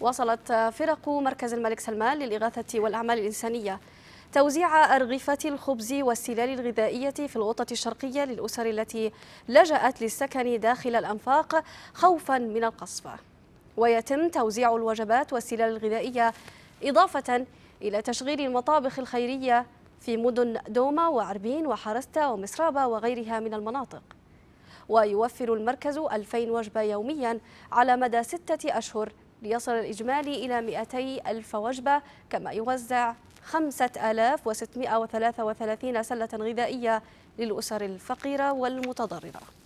وصلت فرق مركز الملك سلمان للإغاثة والأعمال الإنسانية توزيع أرغفة الخبز والسلال الغذائية في الغوطة الشرقية للأسر التي لجأت للسكن داخل الأنفاق خوفا من القصف ويتم توزيع الوجبات والسلال الغذائية إضافة إلى تشغيل المطابخ الخيرية في مدن دوما وعربين وحرستا ومصرابة وغيرها من المناطق ويوفر المركز 2000 وجبة يوميا على مدى ستة أشهر ليصل الإجمالي إلى 200 ألف وجبة كما يوزع 5633 سلة غذائية للأسر الفقيرة والمتضررة